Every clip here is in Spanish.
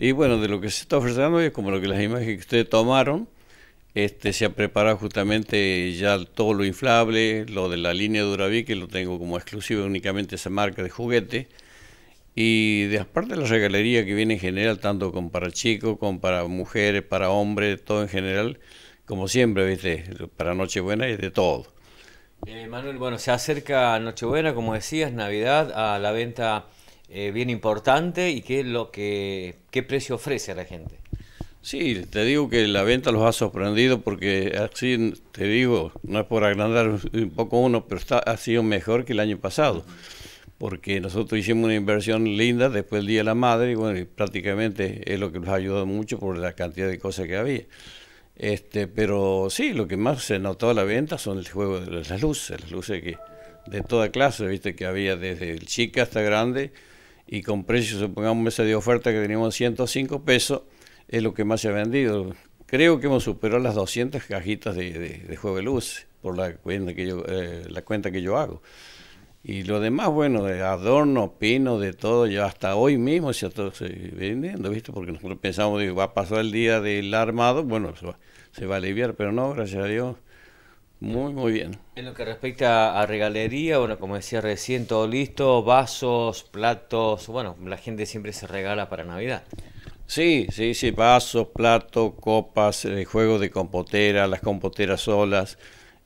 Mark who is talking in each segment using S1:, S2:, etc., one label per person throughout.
S1: Y bueno, de lo que se está ofreciendo es como lo que las imágenes que ustedes tomaron, este, se ha preparado justamente ya todo lo inflable, lo de la línea Duraví, que lo tengo como exclusivo únicamente esa marca de juguete. Y de aparte la regalería que viene en general, tanto con para chicos, como para mujeres, para hombres, todo en general, como siempre, ¿viste? Para Nochebuena y de todo.
S2: Eh, Manuel, bueno, se acerca Nochebuena, como decías, Navidad, a la venta eh, bien importante y qué es lo que qué precio ofrece a la gente.
S1: Sí, te digo que la venta los ha sorprendido porque así te digo, no es por agrandar un poco uno, pero ha sido mejor que el año pasado. Porque nosotros hicimos una inversión linda después del Día de la Madre y bueno, prácticamente es lo que nos ha ayudado mucho por la cantidad de cosas que había. Este, pero sí, lo que más se notó a la venta son el juego de las luces, las luces que, de toda clase, viste que había desde chica hasta grande, y con precios, supongamos ese de oferta que teníamos 105 pesos, es lo que más se ha vendido. Creo que hemos superado las 200 cajitas de, de, luz por la cuenta que yo, eh, la cuenta que yo hago. Y lo demás, bueno, de adorno, pino, de todo, ya hasta hoy mismo se está vendiendo, ¿viste? Porque nosotros pensamos, va a pasar el día del armado, bueno, se va a aliviar, pero no, gracias
S2: a Dios, muy, muy bien. En lo que respecta a regalería, bueno, como decía recién, todo listo, vasos, platos, bueno, la gente siempre se regala para Navidad.
S1: Sí, sí, sí, vasos, platos, copas, eh, juegos juego de compotera, las compoteras solas.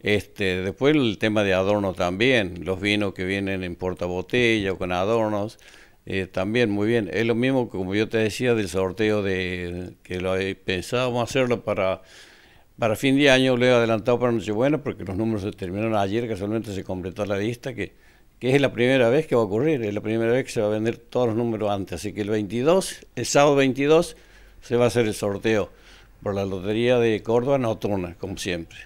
S1: Este, después el tema de adorno también, los vinos que vienen en portabotella o con adornos, eh, también muy bien. Es lo mismo como yo te decía del sorteo de que lo pensábamos hacerlo para para fin de año lo he adelantado para Nochebuena porque los números se terminaron ayer, casualmente se completó la lista, que, es la primera vez que va a ocurrir, es la primera vez que se va a vender todos los números antes. Así que el 22, el sábado 22, se va a hacer el sorteo por la Lotería de Córdoba Nocturna, como siempre.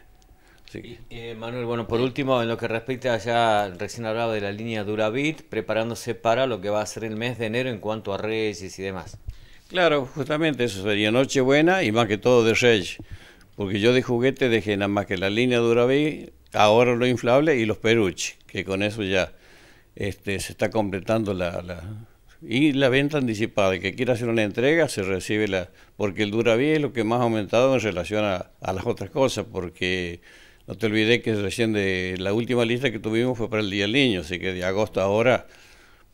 S2: Eh, Manuel, bueno, por último, en lo que respecta, ya recién hablaba de la línea Duravit, preparándose para lo que va a ser el mes de enero en cuanto a Reyes y demás.
S1: Claro, justamente eso sería Nochebuena y más que todo de Reyes. Porque yo de juguete dejé nada más que la línea Duraví, ahora lo inflable y los peruches, que con eso ya este, se está completando la, Y la venta anticipada, que quiera hacer una entrega se recibe la... Porque el Duraví es lo que más ha aumentado en relación a, las otras cosas, porque no te olvidé que recién de la última lista que tuvimos fue para el Día del Niño, así que de agosto a ahora...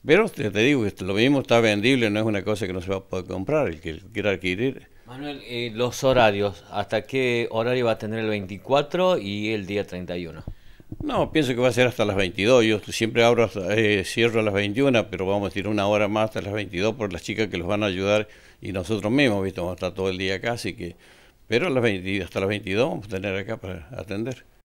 S1: Pero te, te digo, lo mismo está vendible, no es una cosa que no se va a poder comprar, el que quiera adquirir
S2: Manuel, eh, los horarios, ¿hasta qué horario va a tener el 24 y el día 31?
S1: No, pienso que va a ser hasta las 22. Yo siempre abro eh, cierro a las 21, pero vamos a tirar una hora más hasta las 22 por las chicas que los van a ayudar y nosotros mismos, ¿viste? Vamos a estar todo el día acá, así que... Pero hasta las 22 vamos a tener acá para atender.